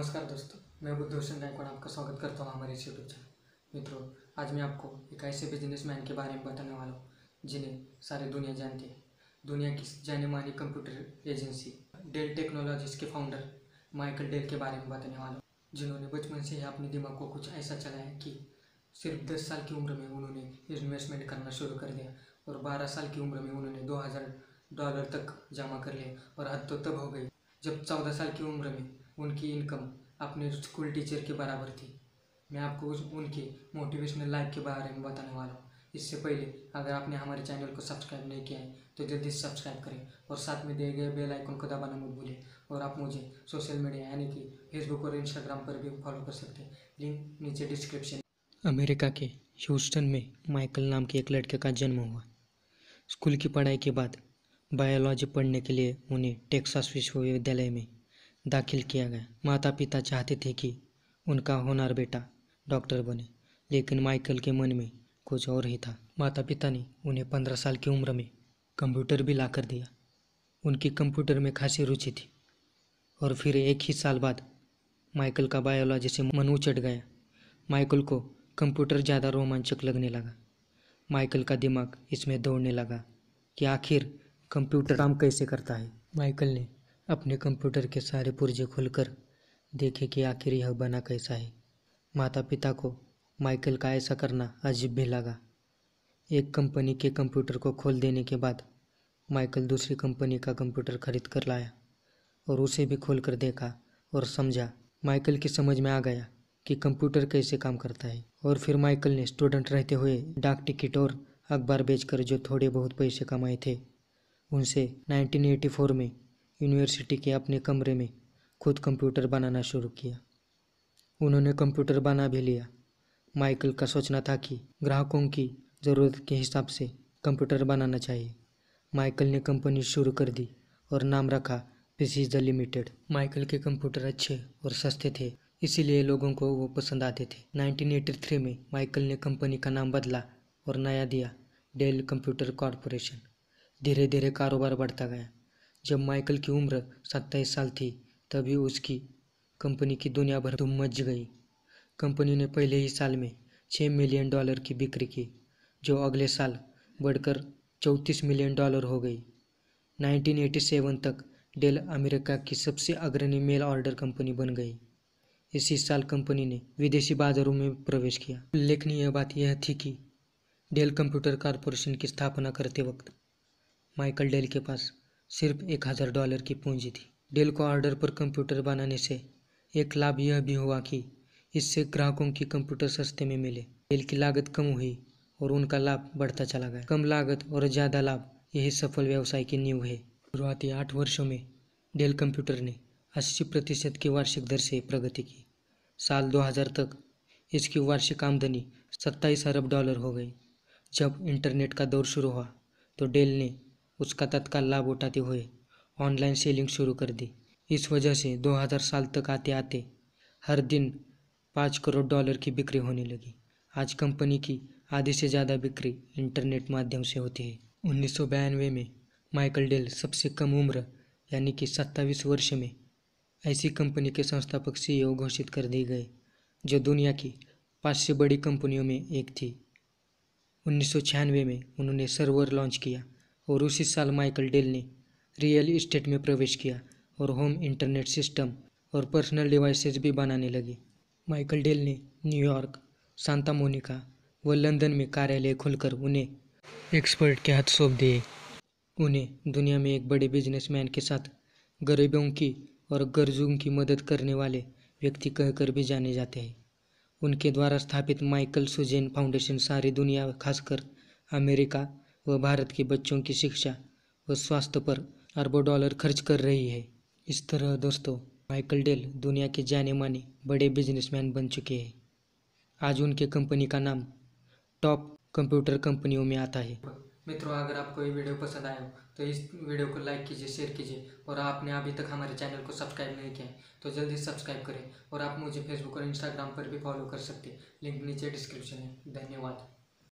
नमस्कार दोस्तों मैं बुद्ध भूषण गायकवाड़ आपका स्वागत करता हूँ हमारे इस यूट्यूब चैनल मित्रों आज मैं आपको एक ऐसे बिजनेसमैन के बारे में बताने वाला हूँ जिन्हें सारी दुनिया जानती है दुनिया की जाने मानी कंप्यूटर एजेंसी डेल टेक्नोलॉजीज के फाउंडर माइकल डेल के बारे में बताने वाला हूँ जिन्होंने बचपन से ही अपने दिमाग को कुछ ऐसा चलाया कि सिर्फ दस साल की उम्र में उन्होंने इन्वेस्टमेंट करना शुरू कर दिया और बारह साल की उम्र में उन्होंने दो हज़ार डॉलर तक जमा कर लिया और हद तो तब हो गई जब चौदह साल की उम्र में उनकी इनकम अपने स्कूल टीचर के बराबर थी मैं आपको उनके मोटिवेशनल लाइफ के बारे में बताने वाला हूँ इससे पहले अगर आपने हमारे चैनल को सब्सक्राइब नहीं किया है तो जल्दी से सब्सक्राइब करें और साथ में दिए गए बेल आइकन को दबाना मत भूलें और आप मुझे सोशल मीडिया यानी कि फेसबुक और इंस्टाग्राम पर भी फॉलो कर सकते हैं लिंक नीचे डिस्क्रिप्शन अमेरिका के ह्यूस्टन में माइकल नाम के एक लड़के का जन्म हुआ स्कूल की पढ़ाई के बाद बायोलॉजी पढ़ने के लिए उन्हें टेक्सास विश्वविद्यालय में दाखिल किया गया माता पिता चाहते थे कि उनका होनार बेटा डॉक्टर बने लेकिन माइकल के मन में कुछ और ही था माता पिता ने उन्हें पंद्रह साल की उम्र में कंप्यूटर भी लाकर दिया उनकी कंप्यूटर में खासी रुचि थी और फिर एक ही साल बाद माइकल का बायोलॉजी से मन उचट गया माइकल को कंप्यूटर ज़्यादा रोमांचक लगने लगा माइकल का दिमाग इसमें दौड़ने लगा कि आखिर कंप्यूटर काम कैसे करता है माइकल ने अपने कंप्यूटर के सारे पुर्जे खोलकर देखें कि आखिर यह बना कैसा है माता पिता को माइकल का ऐसा करना अजीब भी लगा एक कंपनी के कंप्यूटर को खोल देने के बाद माइकल दूसरी कंपनी का कंप्यूटर खरीद कर लाया और उसे भी खोल कर देखा और समझा माइकल की समझ में आ गया कि कंप्यूटर कैसे काम करता है और फिर माइकल ने स्टूडेंट रहते हुए डाक टिकट और अखबार बेचकर जो थोड़े बहुत पैसे कमाए थे उनसे 1984 में यूनिवर्सिटी के अपने कमरे में खुद कंप्यूटर बनाना शुरू किया उन्होंने कंप्यूटर बना भी लिया माइकल का सोचना था कि ग्राहकों की ज़रूरत के हिसाब से कंप्यूटर बनाना चाहिए माइकल ने कंपनी शुरू कर दी और नाम रखा पिसीज द लिमिटेड माइकल के कंप्यूटर अच्छे और सस्ते थे इसीलिए लोगों को वो पसंद आते थे 1983 में माइकल ने कंपनी का नाम बदला और नया दिया डेल कंप्यूटर कॉरपोरेशन धीरे धीरे कारोबार बढ़ता गया जब माइकल की उम्र सत्ताईस साल थी तभी उसकी कंपनी की दुनिया भर धूम मच गई कंपनी ने पहले ही साल में छः मिलियन डॉलर की बिक्री की जो अगले साल बढ़कर चौंतीस मिलियन डॉलर हो गई 1987 तक डेल अमेरिका की सबसे अग्रणी मेल ऑर्डर कंपनी बन गई इसी साल कंपनी ने विदेशी बाजारों में प्रवेश किया उल्लेखनीय बात यह थी कि डेल कंप्यूटर कॉरपोरेशन की स्थापना करते वक्त माइकल डेल के पास सिर्फ एक हज़ार डॉलर की पूंजी थी डेल को ऑर्डर पर कंप्यूटर बनाने से एक लाभ यह भी हुआ कि इससे ग्राहकों की कंप्यूटर सस्ते में मिले डेल की लागत कम हुई और उनका लाभ बढ़ता चला गया कम लागत और ज़्यादा लाभ यही सफल व्यवसाय की नींव है शुरुआती आठ वर्षों में डेल कंप्यूटर ने अस्सी प्रतिशत की वार्षिक दर से प्रगति की साल 2000 तक इसकी वार्षिक आमदनी सत्ताईस अरब डॉलर हो गई जब इंटरनेट का दौर शुरू हुआ तो डेल ने उसका तत्काल लाभ उठाते हुए ऑनलाइन सेलिंग शुरू कर दी इस वजह से 2000 साल तक आते आते हर दिन पाँच करोड़ डॉलर की बिक्री होने लगी आज कंपनी की आधे से ज़्यादा बिक्री इंटरनेट माध्यम से होती है उन्नीस में माइकल डेल सबसे कम उम्र यानी कि सत्ताईस वर्ष में ऐसी कंपनी के संस्थापक सीईओ e घोषित कर दिए गए जो दुनिया की पाँच से बड़ी कंपनियों में एक थी उन्नीस में उन्होंने सर्वर लॉन्च किया और उसी साल माइकल डेल ने रियल इस्टेट में प्रवेश किया और होम इंटरनेट सिस्टम और पर्सनल डिवाइसेस भी बनाने लगे माइकल डेल ने न्यूयॉर्क सांता मोनिका व लंदन में कार्यालय खोलकर उन्हें एक्सपर्ट के हाथ सौंप दिए उन्हें दुनिया में एक बड़े बिजनेसमैन के साथ गरीबों की और गरजों की मदद करने वाले व्यक्ति कहकर भी जाने जाते हैं उनके द्वारा स्थापित माइकल सुजेन फाउंडेशन सारी दुनिया खासकर अमेरिका व भारत के बच्चों की शिक्षा व स्वास्थ्य पर अरबों डॉलर खर्च कर रही है इस तरह दोस्तों माइकल डेल दुनिया के जाने माने बड़े बिजनेसमैन बन चुके हैं आज उनके कंपनी का नाम टॉप कंप्यूटर कंपनियों में आता है मित्रों अगर आपको ये वीडियो पसंद आया हो तो इस वीडियो को लाइक कीजिए शेयर कीजिए और आपने अभी तक हमारे चैनल को सब्सक्राइब नहीं किया तो जल्दी सब्सक्राइब करें और आप मुझे फेसबुक और इंस्टाग्राम पर भी फॉलो कर सकते लिंक नीचे डिस्क्रिप्शन है धन्यवाद